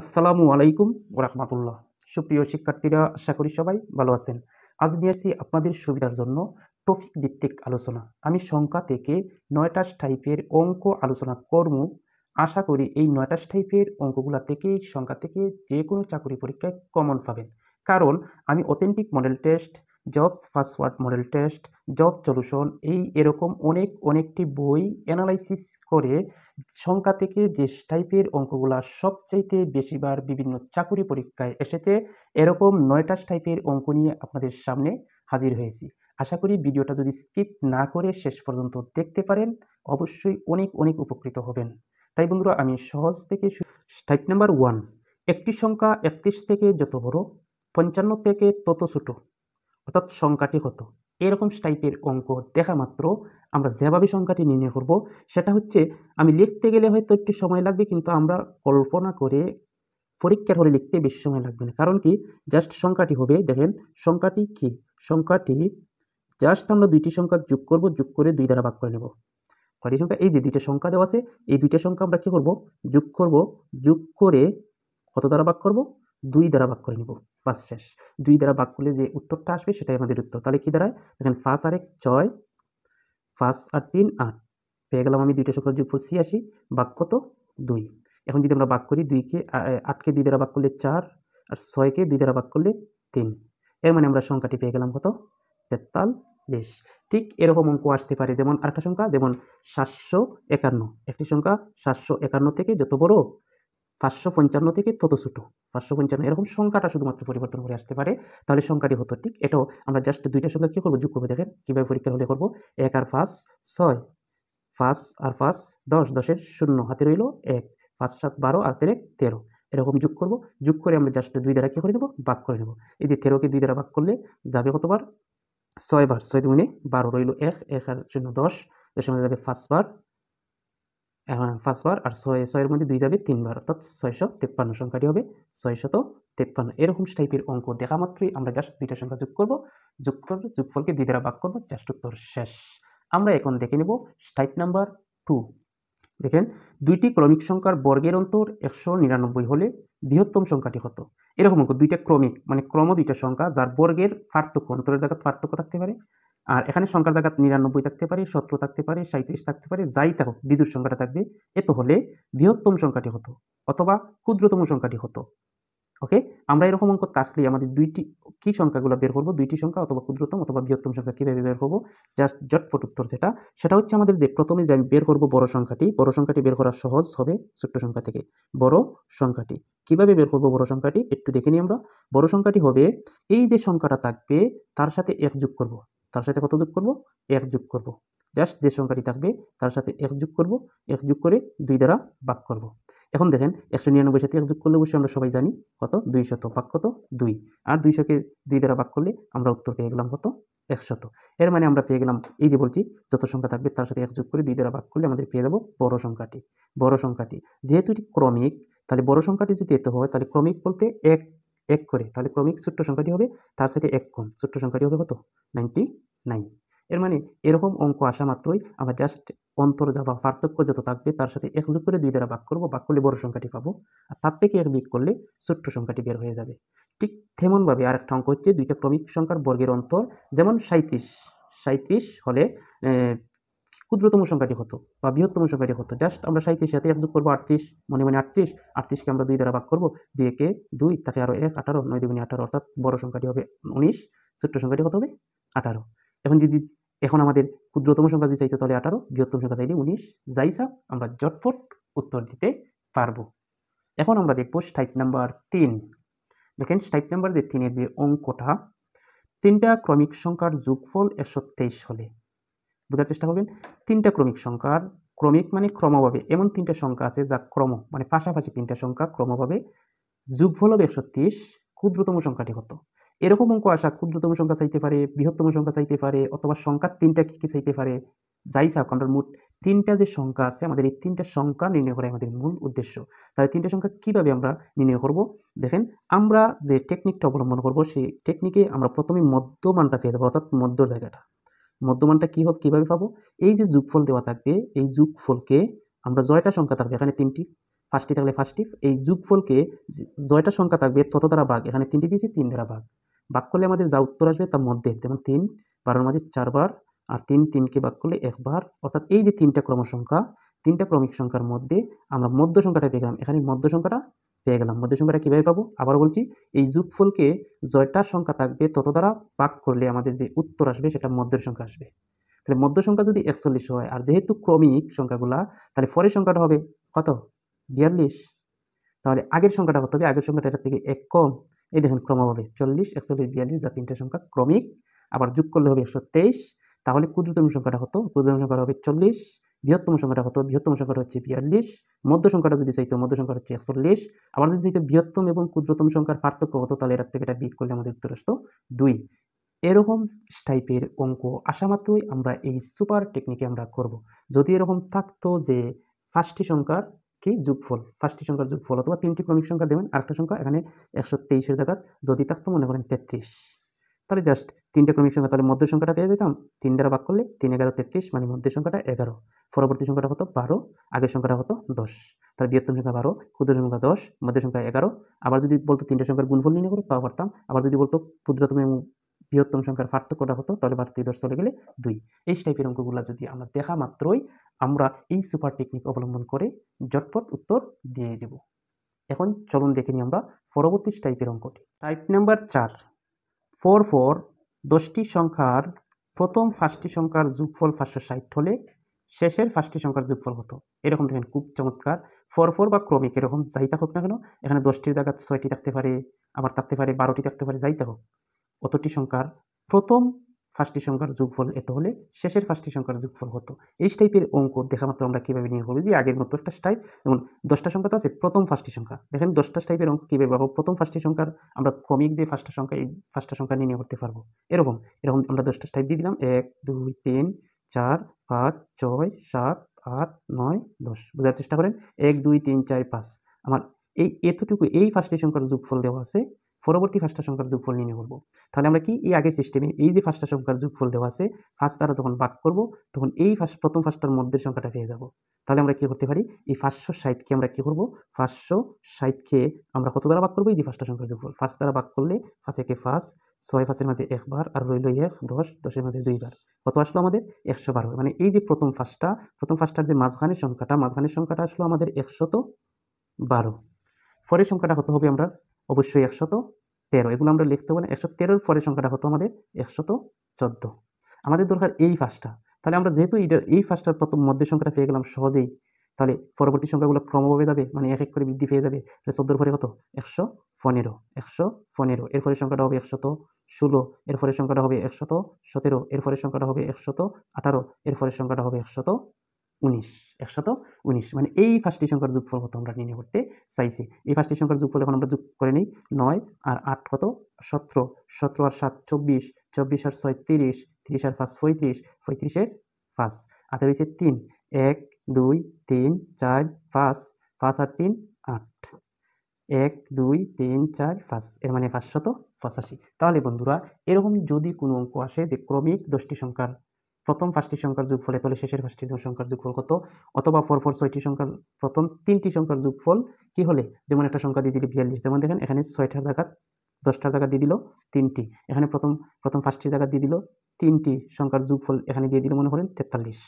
আসসালামু আলাইকুম ওরহমাতুল্লাহ সুপ্রিয় শিক্ষার্থীরা আশা করি সবাই ভালো আছেন আজ নিয়ে আসি আপনাদের সুবিধার জন্য টপিক ভিত্তিক আলোচনা আমি সংখ্যা থেকে নয়টা টাইপের অঙ্ক আলোচনা কর্ম আশা করি এই নয়টা টাইপের অঙ্কগুলা থেকে সংখ্যা থেকে যে কোনো চাকরি পরীক্ষায় কমন পাবেন কারণ আমি authentic model test jobs password model test job solution এই এরকম অনেক অনেকটি বই অ্যানালাইসিস করে সংখ্যা থেকে যে টাইপের অঙ্কগুলো সবচাইতে বেশিবার বিভিন্ন চাকুরি পরীক্ষায় এসেছে এরকম নয়টা টাইপের অঙ্ক নিয়ে আপনাদের সামনে হাজির হয়েছি আশা করি ভিডিওটা যদি স্কিপ না করে শেষ পর্যন্ত দেখতে পারেন অবশ্যই অনেক অনেক উপকৃত হবেন তাই বন্ধুরা আমি সহজ থেকে টাইপ নাম্বার ওয়ান একটি সংখ্যা একত্রিশ থেকে যত বড় পঞ্চান্ন থেকে তত ছোটো অর্থাৎ সংখ্যাটি কত এরকম টাইপের অঙ্ক দেখা মাত্র আমরা যেভাবে সংখ্যাটি নির্ণয় করব সেটা হচ্ছে আমি লিখতে গেলে হয়তো একটু সময় লাগবে কিন্তু আমরা কল্পনা করে পরীক্ষার হলে লিখতে বেশি সময় লাগবে না কারণ কি জাস্ট সংখ্যাটি হবে দেখেন সংখ্যাটি কি সংখ্যাটি জাস্ট আমরা দুইটি সংখ্যা যোগ করব যোগ করে দুই দ্বারা ভাগ করে নেব কয়টি সংখ্যা এই যে দুইটা সংখ্যা দেওয়া আছে এই দুইটা সংখ্যা আমরা কী করব যোগ করব যোগ করে কত দ্বারা ভাগ করব দুই দ্বারা ভাগ করে নিব বাস শেষ দুই দ্বারা ভাগ করলে যে উত্তরটা আসবে সেটাই আমাদের উত্তর তাহলে কী দাঁড়ায় দেখেন পাঁচ আর এক ছয় পাঁচ আর তিন আট পেয়ে গেলাম আমি দুইটা সংখ্যার যোগফল ছিয়াশি বাক্য কত দুই এখন যদি আমরা বাক করি দুইকে আটকে দুই দ্বারা ভাগ করলে চার আর ছয়কে দুই দ্বারা ভাগ করলে তিন এর মানে আমরা সংখ্যাটি পেয়ে গেলাম কত তেতাল্লিশ ঠিক এরকম অঙ্ক আসতে পারে যেমন আরেকটা সংখ্যা যেমন সাতশো একান্ন একটি সংখ্যা সাতশো একান্ন থেকে যত বড় পাঁচশো পঞ্চান্ন থেকে তত ছোট পাঁচশো পঞ্চান্ন এরকম সংখ্যাটা শুধুমাত্র পরিবর্তন করে আসতে পারে তাহলে সংখ্যাটি হতো ঠিক এটাও আমরা জাস্ট দুইটা সংখ্যা কী করবো যোগ করবো দেখেন কীভাবে পরীক্ষা হলে করবো এক আর পাঁচ ছয় পাঁচ আর পাঁচ দশ দশের শূন্য হাতে রইল এক পাঁচ সাত বারো আর তেরে তেরো এরকম যোগ করব যোগ করে আমরা জাস্ট দুই দ্বারা কী করে নেবো ভাগ করে নেব এই যে তেরোকে দুই দ্বারা ভাগ করলে যাবে কতবার ছয়বার ছয় দুগুণে বারো রইল এক এক আর শূন্য দশ দশের মধ্যে যাবে পাঁচবার পাঁচবার আর ছয় ছয়ের মধ্যে দুই যাবে তিনবার অর্থাৎ ছয়শ তেপ্পান্ন সংখ্যাটি হবে ছয়শত তেপ্পান্ন এরকম টাইপের অঙ্ক দেখা মাত্রই আমরা জাস্ট দুইটা সংখ্যা যোগ করব যোগ করবো যোগফলকে দুই দ্বারা বাক করবো জাস্ট উত্তর শেষ আমরা এখন দেখে নেব টাইপ নাম্বার টু দেখেন দুইটি ক্রমিক সংখ্যার বর্গের অন্তর একশো নিরানব্বই হলে বৃহত্তম সংখ্যাটি কত এরকম অঙ্ক দুইটা ক্রমিক মানে ক্রম দুইটা সংখ্যা যার বর্গের পার্থক্য অন্তরের জায়গায় পার্থক্য থাকতে পারে আর এখানে সংখ্যার জায়গা নিরানব্বই থাকতে পারে সতেরো থাকতে পারে সাঁত্রিশ থাকতে পারে যাই থাকুক বিদুর সংখ্যাটা থাকবে এত হলে বৃহত্তম সংখ্যাটি হতো অথবা ক্ষুদ্রতম সংখ্যাটি হতো ওকে আমরা এরকম অঙ্ক আসলে আমাদের দুইটি কি সংখ্যাগুলো বের করবো দুইটি সংখ্যা অথবা ক্ষুদ্রতম অথবা বৃহত্তম সংখ্যা কীভাবে বের করবো জাস্ট জটপট উত্তর যেটা সেটা হচ্ছে আমাদের যে প্রথমে যে আমি বের করবো বড় সংখ্যাটি বড় সংখ্যাটি বের করা সহজ হবে ছোট্ট সংখ্যা থেকে বড় সংখ্যাটি কিভাবে বের করবো বড় সংখ্যাটি একটু দেখে নিই আমরা বড় সংখ্যাটি হবে এই যে সংখ্যাটা থাকবে তার সাথে এক যোগ করবো তার সাথে কত যোগ করব এক যোগ করব জাস্ট যে সংখ্যাটি থাকবে তার সাথে এক যোগ করব এক যোগ করে দুই দ্বারা ভাগ করব এখন দেখেন একশো নিরানব্বই সাথে এক যোগ করলে অবশ্যই আমরা সবাই জানি কত দুই শত বাক কত দুই আর দুইশোকে দুই দ্বারা ভাগ করলে আমরা উত্তর পেয়ে গেলাম কত একশত এর মানে আমরা পেয়ে গেলাম এই যে বলছি যত সংখ্যা থাকবে তার সাথে এক যোগ করে দুই দ্বারা ভাগ করলে আমাদের পেয়ে যাবো বড় সংখ্যাটি বড় সংখ্যাটি যেহেতু এটি ক্রমিক তাহলে বড় সংখ্যাটি যদি এত হয় তাহলে ক্রমিক বলতে এক এক করে তাহলে ক্রমিক সূত্র সংখ্যাটি হবে তার সাথে এক কম সূত্র সংখ্যাটি হবে কত নাইনটি নাইন এর মানে এরকম অঙ্ক আসা মাত্রই আমরা জাস্ট অন্তর যা বা পার্থক্য যত থাকবে তার সাথে এক যোগ করে দুই দ্বারা বাক করবো বাক করলে বড় সংখ্যাটি পাবো আর তার থেকে এক বিক করলে ছোট্ট সংখ্যাটি বের হয়ে যাবে ঠিক তেমনভাবে আর একটা অঙ্ক হচ্ছে দুইটা ক্রমিক সংখ্যার বর্গের অন্তর যেমন সাঁত্রিশ সাঁত্রিশ হলে ক্ষুদ্রতম সংখ্যাটি হতো বা বৃহত্তম সংখ্যাটি হতো জাস্ট আমরা সাঁত্রিশ সাথে এক যোগ করবো আটত্রিশ মনে মনে আটত্রিশ আটত্রিশকে আমরা দুই দ্বারা ভাগ করবো দুই একে দুই তাকে আরও এক আঠারো নয় দুগুণে আঠারো অর্থাৎ বড় সংখ্যাটি হবে উনিশ ছোট্ট সংখ্যাটি কত হবে আঠারো এখন যদি এখন আমাদের ক্ষুদ্রতম সংখ্যা যদি চাইতে তাহলে আঠারো বৃহত্তম সংখ্যা চাইলে উনিশ যাই আমরা জটপট উত্তর দিতে পারবো এখন আমরা দেখবো স্টাইপ নাম্বার তিন দেখেন স্টাইপ নাম্বার যে তিনের যে অঙ্কটা তিনটা ক্রমিক সংখ্যার যোগফল একশো তেইশ হলে বোঝার চেষ্টা করবেন তিনটা ক্রমিক সংখ্যার ক্রমিক মানে ক্রমভাবে এমন তিনটা সংখ্যা আছে যা ক্রম মানে পাশাপাশি তিনটা সংখ্যা ক্রমভাবে যুগফল হবে একশো ক্ষুদ্রতম সংখ্যাটি কত এরকম অঙ্ক আসা ক্ষুদ্রতম সংখ্যা চাইতে পারে বৃহত্তম সংখ্যা চাইতে পারে অথবা সংখ্যা তিনটা কী কী চাইতে পারে যাই সাব আমরা মোট তিনটা যে সংখ্যা আছে আমাদের এই তিনটা সংখ্যা নির্ণয় করা আমাদের মূল উদ্দেশ্য তাহলে তিনটা সংখ্যা কিভাবে আমরা নির্ণয় করব দেখেন আমরা যে টেকনিকটা অবলম্বন করব সেই টেকনিকে আমরা প্রথমে মধ্যমানটা পেয়ে দেবো অর্থাৎ মধ্য জায়গাটা মধ্যমানটা কী হবে কীভাবে পাবো এই যে যুগফল দেওয়া থাকবে এই যুগফলকে আমরা জয়টা সংখ্যা থাকবে এখানে তিনটি ফার্স্টটি থাকলে ফার্স্টটি এই যুগফলকে জয়টা সংখ্যা থাকবে তত দ্বারা ভাগ এখানে তিনটি দিয়েছি তিন দ্বারা ভাগ ভাগ করলে আমাদের যা উত্তর আসবে তার মধ্যে যেমন তিন বারোর মাঝে চারবার আর তিন তিনকে ভাগ করলে একবার অর্থাৎ এই যে তিনটা সংখ্যা তিনটা ক্রমিক সংখ্যার মধ্যে আমরা মধ্য সংখ্যাটা পেয়ে গেলাম এখানে মধ্য সংখ্যাটা পেয়ে গেলাম মধ্য সংখ্যাটা কীভাবে পাবো আবার বলছি এই যুগফলকে জয়টার সংখ্যা থাকবে তত দ্বারা পাক করলে আমাদের যে উত্তর আসবে সেটা মধ্যের সংখ্যা আসবে তাহলে মধ্য সংখ্যা যদি একচল্লিশ হয় আর যেহেতু ক্রমিক সংখ্যাগুলা তাহলে পরের সংখ্যাটা হবে কত বিয়াল্লিশ তাহলে আগের সংখ্যাটা কত হবে আগের সংখ্যাটা এটার থেকে এক কম এই দেখুন ক্রমভাবে চল্লিশ একচল্লিশ বিয়াল্লিশ যা তিনটা সংখ্যা ক্রমিক আবার যুগ করলে হবে একশো তেইশ তাহলে ক্ষুদ্রতম সংখ্যাটা কত ক্ষুদ্রতম সংখ্যাটা হবে চল্লিশ বৃহত্তম সংখ্যাটা কত বৃহত্তম সংখ্যাটা হচ্ছে বিয়াল্লিশ মধ্য সংখ্যাটা যদি চাইতো মধ্য সংখ্যা হচ্ছে একচল্লিশ আবার যদি চাইতো বৃহত্তম এবং ক্ষুদ্রতম সংখ্যার পার্থক্য কত তাহলে এর থেকে এটা বিয়োগ করলে আমাদের উত্তর আসতো দুই এরকম টাইপের অঙ্ক আসা মাত্রই আমরা এই সুপার টেকনিকে আমরা করব। যদি এরকম থাকতো যে ফার্স্টটি সংখ্যার কি যোগফল ফার্স্টটি সংখ্যার যোগফল অথবা তিনটি ক্রমিক সংখ্যা দেবেন আরেকটা সংখ্যা এখানে একশো তেইশের জায়গা যদি থাকতো মনে করেন তেত্রিশ তাহলে জাস্ট তিনটা ক্রমিক সংখ্যা তাহলে মধ্য সংখ্যাটা পেয়ে যেতাম তিন দ্বারা ভাগ করলে তিন এগারো তেত্রিশ মানে মধ্য সংখ্যাটা এগারো পরবর্তী সংখ্যাটা হতো বারো আগের সংখ্যাটা হতো দশ তাহলে বৃহত্তম সংখ্যা বারো ক্ষুদ্র সংখ্যা দশ মধ্য সংখ্যা এগারো আবার যদি বলতো তিনটা সংখ্যার গুণফল নির্ণয় করো তাও পারতাম আবার যদি বলতো ক্ষুদ্রতম এবং বৃহত্তম সংখ্যার পার্থক্যটা হতো তাহলে বারো থেকে দশ চলে গেলে দুই এই টাইপের অঙ্কগুলো যদি আমরা দেখা মাত্রই আমরা এই সুপার টেকনিক অবলম্বন করে জটপট উত্তর দিয়ে দেব এখন চলুন দেখে নিই আমরা পরবর্তী টাইপের অঙ্কটি টাইপ নাম্বার চার ফোর ফোর দশটি সংখ্যার প্রথম ফার্স্টটি সংখ্যার যোগফল পাঁচশো ষাট হলে শেষের ফার্স্টটি সংখ্যার যোগফল হতো এরকম দেখেন খুব চমৎকার ফোর ফোর বা ক্রমিক এরকম যাই থাকুক না কেন এখানে দশটির জায়গা ছয়টি থাকতে পারে আবার থাকতে পারে বারোটি থাকতে পারে যাই থাকুক অতটি সংখ্যার প্রথম ফার্স্টটি সংখ্যার যোগফল এত হলে শেষের ফার্স্টটি সংখ্যার যোগফল হতো এই টাইপের অঙ্ক দেখা মাত্র আমরা কীভাবে নিয়ে হবে যে আগের মতো একটা টাইপ যেমন দশটা সংখ্যা তো আছে প্রথম ফার্স্টটি সংখ্যা দেখেন দশটা টাইপের অঙ্ক কীভাবে পাবো প্রথম ফার্স্টটি সংখ্যার আমরা ক্রমিক যে ফার্স্টটা সংখ্যা এই ফার্স্টটা সংখ্যা নিয়ে করতে পারবো এরকম এরকম আমরা দশটা টাইপ দিয়ে দিলাম এক দুই তিন চার পাঁচ ছয় সাত আট নয় দশ বোঝার চেষ্টা করেন এক দুই তিন চার পাঁচ আমার এই এতটুকু এই ফার্স্টটি সংখ্যার যোগফল দেওয়া আছে পরবর্তী ফার্স্টার সংখ্যার যোগফল নির্ণয় করবো তাহলে আমরা কি এই আগের সিস্টেমে এই যে ফার্স্টার সংখ্যার যোগফল দেওয়া আছে ফার্স্ট তারা যখন বাক করব তখন এই ফার্স্ট প্রথম ফার্স্টার মধ্যের সংখ্যাটা পেয়ে যাব তাহলে আমরা কি করতে পারি এই পাঁচশো ষাটকে আমরা কি করব পাঁচশো ষাটকে আমরা কত দ্বারা বাক করবো এই যে ফার্স্টার সংখ্যার যোগফল ফার্স্ট দ্বারা বাক করলে ফার্স্টকে ফার্স্ট ছয় ফার্স্টের মাঝে একবার আর রইল এক দশ দশের মাঝে দুইবার কত আসলো আমাদের একশো বারো মানে এই যে প্রথম ফার্স্টটা প্রথম ফার্স্টার যে মাঝখানের সংখ্যাটা মাঝখানের সংখ্যাটা আসলো আমাদের একশত বারো পরের সংখ্যাটা কত হবে আমরা অবশ্যই একশত তেরো এগুলো আমরা লিখতে পারি একশো তেরোর পরের সংখ্যাটা হতো আমাদের একশত চোদ্দো আমাদের দরকার এই ফাঁসটা তাহলে আমরা যেহেতু এটা এই ফাঁসটার প্রথম মধ্য সংখ্যাটা পেয়ে গেলাম সহজেই তাহলে পরবর্তী সংখ্যাগুলো ক্রমভাবে যাবে মানে এক এক করে বৃদ্ধি পেয়ে যাবে তাহলে চোদ্দোর পরে কত একশো পনেরো একশো পনেরো এর এরপরের সংখ্যাটা হবে একশত ষোলো এরপরের সংখ্যাটা হবে একশত সতেরো এর এরপরের সংখ্যাটা হবে একশত আঠারো এরপরের সংখ্যাটা হবে একশত উনিশ একশত উনিশ মানে এই ফার্স্টটি সংখ্যার যোগফল কত আমরা নির্ণয় করতে চাইছি এই ফার্স্টটি সংখ্যার যোগফল এখন আমরা যোগ করে নিই নয় আর আট কত সতেরো সতেরো আর সাত চব্বিশ চব্বিশ আর ছয় তিরিশ তিরিশ আর পাঁচ পঁয়ত্রিশ পঁয়ত্রিশের পাঁচ আর রয়েছে তিন এক দুই তিন চার পাঁচ পাঁচ আর তিন আট এক দুই তিন চার পাঁচ এর মানে পাঁচশত পঁচাশি তাহলে বন্ধুরা এরকম যদি কোনো অঙ্ক আসে যে ক্রমিক দশটি সংখ্যার প্রথম পাঁচটি সংখ্যার যোগফল ফলে তাহলে শেষের পাঁচটি সংখ্যার যোগফল কত অথবা পরপর ছয়টি সংখ্যার প্রথম তিনটি সংখ্যার যোগফল কি হলে যেমন একটা সংখ্যা দিয়ে দিলে বিয়াল্লিশ যেমন দেখেন এখানে ছয়টার জায়গা দশটার জায়গা দিয়ে দিল তিনটি এখানে প্রথম প্রথম পাঁচটি জায়গা দিয়ে দিল তিনটি সংখ্যার যোগফল এখানে দিয়ে দিল মনে করেন তেতাল্লিশ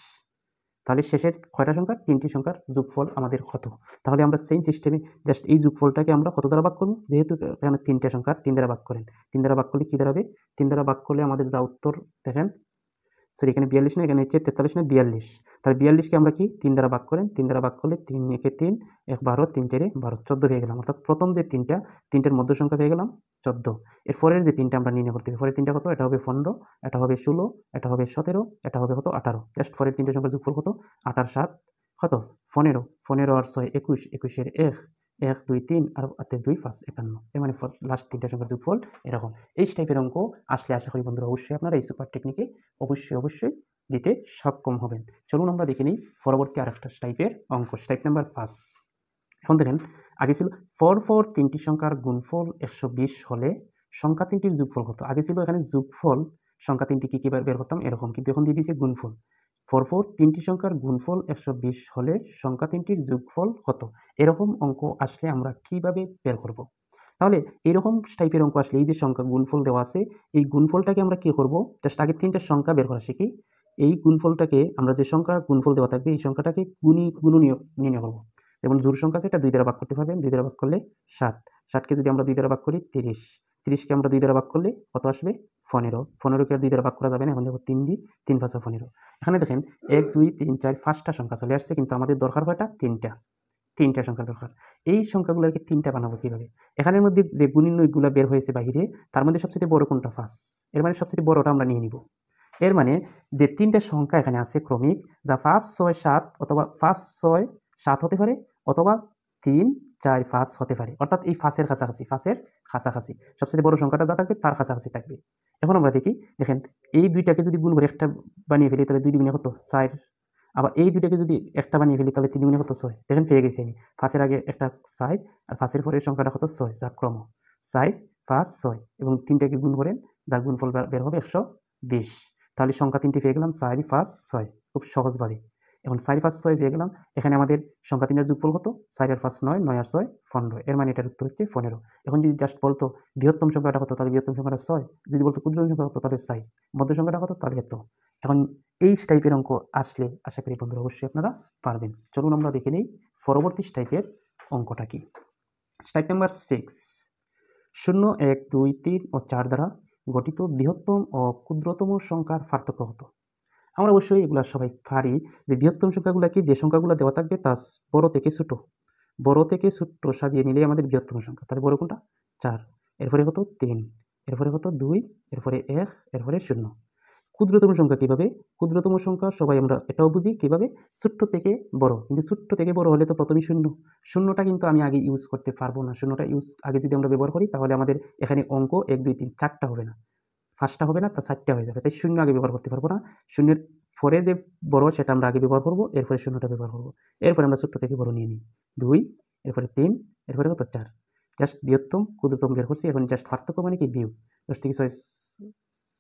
তাহলে শেষের কয়টা সংখ্যা তিনটি সংখ্যার যোগফল আমাদের কত তাহলে আমরা সেম সিস্টেমে জাস্ট এই যোগফলটাকে আমরা কত দ্বারা ভাগ করবো যেহেতু এখানে তিনটে সংখ্যা তিন দ্বারা ভাগ করেন তিন দ্বারা ভাগ করলে কী দাঁড়াবে তিন দ্বারা ভাগ করলে আমাদের যা উত্তর দেখেন সরি এখানে বিয়াল্লিশ না এখানে হচ্ছে তেতাল্লিশ না বিয়াল্লিশ তাহলে বিয়াল্লিশকে আমরা কি তিন দ্বারা ভাগ করেন তিন দ্বারা ভাগ করলে তিন একে তিন এক বারো তিন চারে বারো চোদ্দো হয়ে গেলাম অর্থাৎ প্রথম যে তিনটা তিনটার মধ্য সংখ্যা পেয়ে গেলাম চোদ্দো পরের যে তিনটা আমরা নির্ণয় করতে পরের তিনটা কত এটা হবে পনেরো এটা হবে ষোলো এটা হবে সতেরো এটা হবে কত আঠারো জাস্ট পরের তিনটা সংখ্যা যুগ কত আঠার সাত কত পনেরো পনেরো আর ছয় একুশ একুশের এক এক দুই তিন আর দুই পাঁচ একান্ন এর মানে লাস্ট তিনটা সংখ্যার যোগফল এরকম এই টাইপের অঙ্ক আসলে আশা করি বন্ধুরা অবশ্যই আপনারা এই সুপার টেকনিকে অবশ্যই অবশ্যই দিতে সক্ষম হবেন চলুন আমরা দেখে নিই পরবর্তী আরেকটা টাইপের অঙ্ক টাইপ নাম্বার পাঁচ এখন দেখেন আগে ছিল ফোর ফোর তিনটি সংখ্যার গুণফল একশো বিশ হলে সংখ্যা তিনটির যোগফল কত আগে ছিল এখানে যোগফল সংখ্যা তিনটি কী কী বের করতাম এরকম কিন্তু এখন দিয়ে দিয়েছে গুণফল পরপর তিনটি সংখ্যার গুণফল একশো বিশ হলে সংখ্যা তিনটির যোগফল কত এরকম অঙ্ক আসলে আমরা কিভাবে বের করব। তাহলে এরকম টাইপের অঙ্ক আসলে এই যে সংখ্যা গুণফল দেওয়া আছে এই গুণফলটাকে আমরা কি করব জাস্ট আগে তিনটা সংখ্যা বের করা শিখি এই গুণফলটাকে আমরা যে সংখ্যা গুণফল দেওয়া থাকবে এই সংখ্যাটাকে গুণি গুণ নির্ণয় করবো যেমন জোর সংখ্যা আছে এটা দুই দ্বারা ভাগ করতে পারবেন দুই দ্বারা ভাগ করলে ষাট ষাটকে যদি আমরা দুই দ্বারা ভাগ করি তিরিশ তিরিশকে আমরা দুই দ্বারা ভাগ করলে কত আসবে পনেরো পনেরোকে দুই দ্বারা ভাগ করা যাবে না এখন দেখো তিন দিই তিন পাঁচশো পনেরো এখানে দেখেন এক দুই তিন চার পাঁচটা সংখ্যা চলে আসছে কিন্তু আমাদের দরকার কয়টা তিনটা তিনটা সংখ্যা দরকার এই সংখ্যাগুলোকে তিনটা বানাবো কীভাবে এখানের মধ্যে যে গুণিনয়গুলো বের হয়েছে বাহিরে তার মধ্যে সবচেয়ে বড় কোনটা ফাঁস এর মানে সবচেয়ে বড়টা আমরা নিয়ে নিব এর মানে যে তিনটা সংখ্যা এখানে আছে ক্রমিক যা পাঁচ ছয় সাত অথবা পাঁচ ছয় সাত হতে পারে অথবা তিন চার ফাঁস হতে পারে অর্থাৎ এই ফাঁসের কাছাকাছি ফাঁসের কাছাকাছি সবচেয়ে বড় সংখ্যাটা যা থাকবে তার কাছাকাছি থাকবে এখন আমরা দেখি দেখেন এই দুইটাকে যদি গুণ করে একটা বানিয়ে ফেলি তাহলে দুই দুগুণে কত চার আবার এই দুইটাকে যদি একটা বানিয়ে ফেলি তাহলে তিন গুণে হতো ছয় দেখেন পেয়ে গেছি আমি ফাঁসের আগে একটা চার আর ফাঁসের পরের সংখ্যাটা কত ছয় যা ক্রম চার পাঁচ ছয় এবং তিনটাকে গুণ করেন যার গুণফল বের হবে একশো বিশ তাহলে সংখ্যা তিনটি পেয়ে গেলাম চার পাঁচ ছয় খুব সহজভাবে এখন সাড়ে পাঁচ ছয় পেয়ে গেলাম এখানে আমাদের সংখ্যা তিনের যোগফল হতো সাড়ে আর পাঁচ নয় নয় আর ছয় পনেরো এর মানে এটার উত্তর হচ্ছে পনেরো এখন যদি জাস্ট বলতো বৃহত্তম সংখ্যাটা কত তাহলে বৃহত্তম সংখ্যাটা ছয় যদি বলতো ক্ষুদ্রতম সংখ্যা কত তাহলে সাই মধ্য সংখ্যাটা কত তাহলে এত এখন এই টাইপের অঙ্ক আসলে আশা করি বন্ধুরা অবশ্যই আপনারা পারবেন চলুন আমরা দেখে নিই পরবর্তী টাইপের অঙ্কটা কি স্টাইপ নাম্বার সিক্স শূন্য এক দুই তিন ও চার দ্বারা গঠিত বৃহত্তম ও ক্ষুদ্রতম সংখ্যার পার্থক্য হতো আমরা অবশ্যই এগুলো সবাই পারি যে বৃহত্তম সংখ্যাগুলো কি যে সংখ্যাগুলো দেওয়া থাকবে তা বড় থেকে ছোটো বড় থেকে ছোট্ট সাজিয়ে নিলেই আমাদের বৃহত্তম সংখ্যা তাহলে বড় কোনটা চার এরপরে কত তিন এরপরে কত দুই এরপরে এক এরপরে শূন্য ক্ষুদ্রতম সংখ্যা কীভাবে ক্ষুদ্রতম সংখ্যা সবাই আমরা এটাও বুঝি কীভাবে ছোট্ট থেকে বড় কিন্তু ছোট্ট থেকে বড় হলে তো প্রথমেই শূন্য শূন্যটা কিন্তু আমি আগে ইউজ করতে পারবো না শূন্যটা ইউজ আগে যদি আমরা ব্যবহার করি তাহলে আমাদের এখানে অঙ্ক এক দুই তিন চারটা হবে না ফার্স্টটা হবে না তা সাতটা হয়ে যাবে তাই শূন্য আগে ব্যবহার করতে পারবো না শূন্যের পরে যে বড় সেটা আমরা আগে ব্যবহার করবো এরপরে শূন্যটা ব্যবহার করবো এরপরে আমরা ছোট্ট থেকে বড় নিয়ে নিই দুই এরপরে তিন এরপরে কত চার জাস্ট বৃহত্তম ক্ষুদ্রতম বের করছি এখন জাস্ট পার্থক্য মানে কি বিয়োগ দশ থেকে ছয়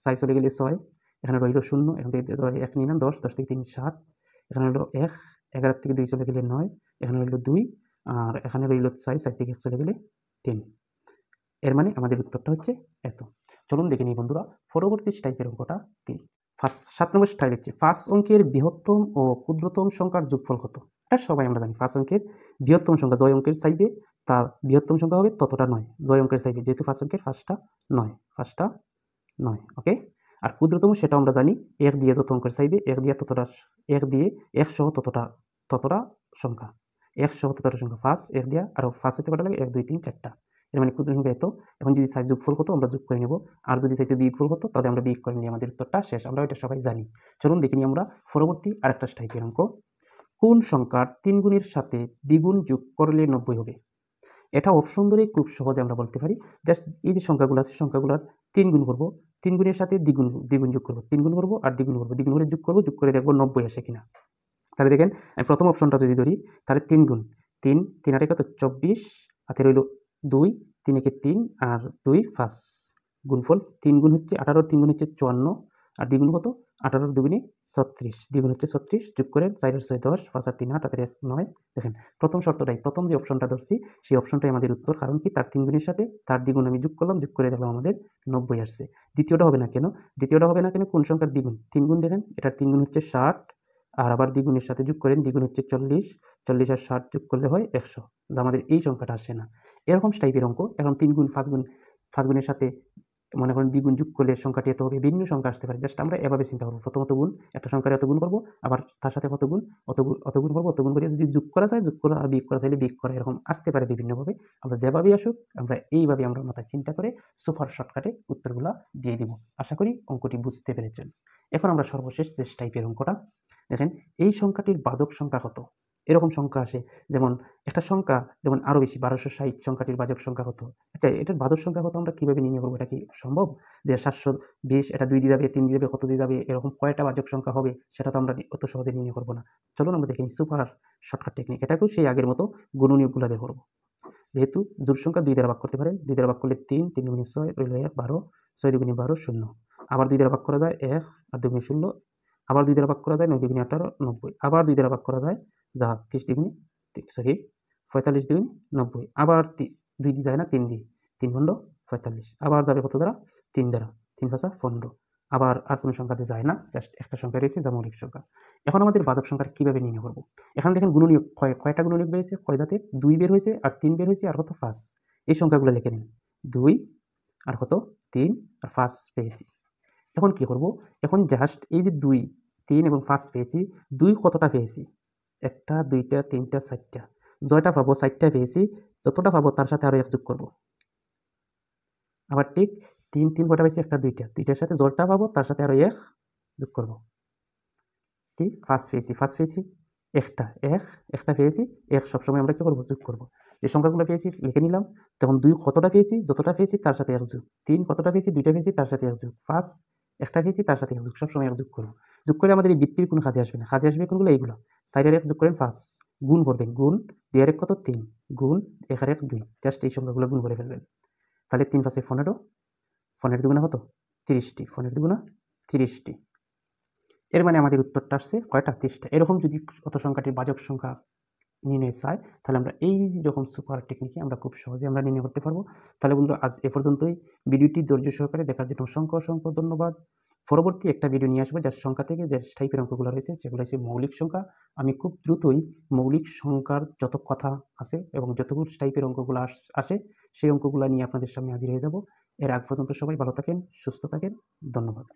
সাই চলে গেলে ছয় এখানে রইল শূন্য এখান থেকে এক নিলাম দশ দশ থেকে তিন সাত এখানে রইল এক এগারো থেকে দুই চলে গেলে নয় এখানে রইল দুই আর এখানে রইল ছয় চার থেকে এক চলে গেলে তিন এর মানে আমাদের উত্তরটা হচ্ছে এত চলুন দেখে নিই বন্ধুরা পরবর্তী স্টাইপের অঙ্কটা কি ফার্স্ট সাত নম্বর স্টাইল হচ্ছে ফার্স্ট অঙ্কের বৃহত্তম ও ক্ষুদ্রতম সংখ্যার যোগফল কত এটা সবাই আমরা জানি ফার্স্ট অঙ্কের বৃহত্তম সংখ্যা জয় অঙ্কের সাইবে তার বৃহত্তম সংখ্যা হবে ততটা নয় জয় অঙ্কের সাইবে যেহেতু ফার্স্ট অঙ্কের ফার্স্টটা নয় ফার্স্টটা নয় ওকে আর ক্ষুদ্রতম সেটা আমরা জানি এক দিয়ে যত অঙ্কের সাইবে এক দিয়ে ততটা এক দিয়ে একশো ততটা ততটা সংখ্যা একশো ততটা সংখ্যা ফার্স্ট এক দিয়ে আরও ফার্স্ট হতে পারে লাগে এক দুই তিন চারটা এর মানে ক্ষুদ্র সংখ্যা এত এখন যদি সাইজ যোগফল হতো আমরা যোগ করে নেব আর যদি সাইজ বিগ ফুল হতো তাহলে আমরা বিগ করে নিই আমাদের উত্তরটা শেষ আমরা এটা সবাই জানি চলুন দেখিনি আমরা পরবর্তী আরেকটা স্থায়ী অঙ্ক কোন সংখ্যার তিন গুণের সাথে দ্বিগুণ যোগ করলে নব্বই হবে এটা অপশন ধরে খুব সহজে আমরা বলতে পারি জাস্ট এই যে সংখ্যাগুলো আছে সংখ্যাগুলোর তিন গুণ করবো তিন গুণের সাথে দ্বিগুণ দ্বিগুণ যোগ করবো তিন গুণ করবো আর দ্বিগুণ করবো দ্বিগুণ করে যোগ করবো যোগ করে দেখবো নব্বই আসে কিনা তাহলে দেখেন প্রথম অপশনটা যদি ধরি তাহলে তিন গুণ তিন তিন আট একাত্তর চব্বিশ আর রইল দুই তিন একে তিন আর দুই পাঁচ গুণফল তিন গুণ হচ্ছে আঠারোর তিন গুণ হচ্ছে চুয়ান্ন আর দ্বিগুণ কত আঠারোর দুগুণে ছত্রিশ দ্বিগুণ হচ্ছে ছত্রিশ যোগ করে চারের ছয় দশ পাঁচ আর তিন আট আটের এক নয় দেখেন প্রথম শর্তটাই প্রথম যে অপশনটা ধরছি সেই অপশনটাই আমাদের উত্তর কারণ কি তার তিন গুণের সাথে তার দ্বিগুণ আমি যোগ করলাম যোগ করে দেখলাম আমাদের নব্বই আসছে দ্বিতীয়টা হবে না কেন দ্বিতীয়টা হবে না কেন কোন সংখ্যার দ্বিগুণ তিন গুণ দেখেন এটার তিন গুণ হচ্ছে ষাট আর আবার দ্বিগুণের সাথে যোগ করেন দ্বিগুণ হচ্ছে চল্লিশ চল্লিশ আর ষাট যোগ করলে হয় একশো আমাদের এই সংখ্যাটা আসে না এরকম টাইপের অঙ্ক এখন তিন গুণ পাঁচ গুণ পাঁচ গুণের সাথে মনে করেন দ্বিগুণ যুগ করলে সংখ্যাটি এত হবে ভিন্ন সংখ্যা আসতে পারে জাস্ট আমরা এভাবে চিন্তা করবো প্রথমত গুণ একটা সংখ্যার এত গুণ করবো আবার তার সাথে কত গুণ অত গুণ করবো অত গুণ করে যদি যুগ করা যায় যুগ করা আর বিগ করা চাইলে বিগ করা এরকম আসতে পারে বিভিন্নভাবে আমরা যেভাবেই আসুক আমরা এইভাবে আমরা মাথায় চিন্তা করে সুপার শর্টকাটে উত্তরগুলো দিয়ে দিব আশা করি অঙ্কটি বুঝতে পেরেছেন এখন আমরা সর্বশেষ দেশ টাইপের অঙ্কটা দেখেন এই সংখ্যাটির বাদক সংখ্যা কত এরকম সংখ্যা আসে যেমন একটা সংখ্যা যেমন আরও বেশি বারোশো ষাট সংখ্যাটির বাজক সংখ্যা হতো আচ্ছা এটার বাজক সংখ্যা হতো আমরা কীভাবে নির্ণয় করবো এটা কি সম্ভব যে সাতশো বিশ এটা দুই দিয়ে যাবে তিন দিয়ে যাবে কত দিয়ে যাবে এরকম কয়টা বাজক সংখ্যা হবে সেটা তো আমরা অত সহজে নির্ণয় করবো না চলো আমরা দেখি সুপার শর্টকাট টেকনিক এটাকেও সেই আগের মতো গুলা বের করবো যেহেতু দূর সংখ্যা দুই দ্বারা ভাগ করতে পারে দুই দ্বারা ভাগ করলে তিন তিন গুণী ছয় রইল এক বারো ছয় দুগুণী বারো শূন্য আবার দুই দ্বারা ভাগ করা যায় এক আর দুগুণী শূন্য আবার দুই দ্বারা ভাগ করা যায় নয় দুগুণে আঠারো নব্বই আবার দুই দ্বারা ভাগ করা যায় যা তিরিশ দুগুণে সরি পঁয়তাল্লিশ দুগুণে নব্বই আবার দুই দিয়ে যায় না তিন দিয়ে তিন খণ্ড পঁয়তাল্লিশ আবার যাবে কত দ্বারা তিন দ্বারা তিন ভাষা পনেরো আবার আর কোনো সংখ্যাতে যায় না জাস্ট একটা সংখ্যা রয়েছে যা মৌলিক সংখ্যা এখন আমাদের বাজব সংখ্যার কীভাবে নির্ণয় করবো এখানে দেখেন গুণনীয়োগ কয় কয়টা গুণনীয়োগ বেড়েছে কয় দাঁতে দুই বের হয়েছে আর তিন বের হয়েছে আর কত ফাঁস এই সংখ্যাগুলো লিখে নিন দুই আর কত তিন আর ফাঁস পেয়েছি এখন কি করব এখন জাস্ট এই যে দুই তিন এবং পাঁচ পেয়েছি দুই কতটা পেয়েছি একটা দুইটা তিনটা চারটা জয়টা পাবো চারটা পেয়েছি যতটা পাবো তার সাথে আরও এক যোগ করবো আবার ঠিক তিন তিন কটা পেয়েছি একটা দুইটা দুইটার সাথে জলটা পাবো তার সাথে আরও এক যোগ করবো ঠিক ফার্স্ট পেয়েছি ফার্স্ট পেয়েছি একটা এক একটা পেয়েছি এক সবসময় আমরা কী করবো যোগ করবো এই সংখ্যাগুলো পেয়েছি লিখে নিলাম তখন দুই কতটা পেয়েছি যতটা পেয়েছি তার সাথে এক যোগ তিন কতটা পেয়েছি দুইটা পেয়েছি তার সাথে এক যোগ ফার্স্ট একটা পেয়েছি তার সাথে যোগ সবসময় এক যোগ করবো যোগ করে আমাদের এই বৃত্তির কোনো কাজে আসবে না কাজে আসবে কোনগুলো এইগুলো সাইড এক যোগ করেন ফার্স্ট গুণ করবেন গুণ দুই আর এক কত তিন গুণ এক আর এক দুই জাস্ট এই সংখ্যাগুলো গুণ করে ফেলবেন তাহলে তিন পাশে পনেরো পনেরো দুগুণা কত তিরিশটি পনেরো দুগুণা তিরিশটি এর মানে আমাদের উত্তরটা আসছে কয়টা তিরিশটা এরকম যদি অত সংখ্যাটির বাজক সংখ্যা নির্ণয় চাই তাহলে আমরা এই রকম সুপার টেকনিকে আমরা খুব সহজে আমরা নির্ণয় করতে পারবো তাহলে বন্ধু আজ এ পর্যন্তই ভিডিওটি ধৈর্য সহকারে দেখার জন্য অসংখ্য অসংখ্য ধন্যবাদ পরবর্তী একটা ভিডিও নিয়ে আসবে যার সংখ্যা থেকে যে স্থায়ী অঙ্কগুলো রয়েছে সেগুলো হচ্ছে মৌলিক সংখ্যা আমি খুব দ্রুতই মৌলিক সংখ্যার যত কথা আছে এবং যতগুলো টাইপের অঙ্কগুলো আসে সেই অঙ্কগুলো নিয়ে আপনাদের সামনে হাজির হয়ে যাব এর আগ পর্যন্ত সবাই ভালো থাকেন সুস্থ থাকেন ধন্যবাদ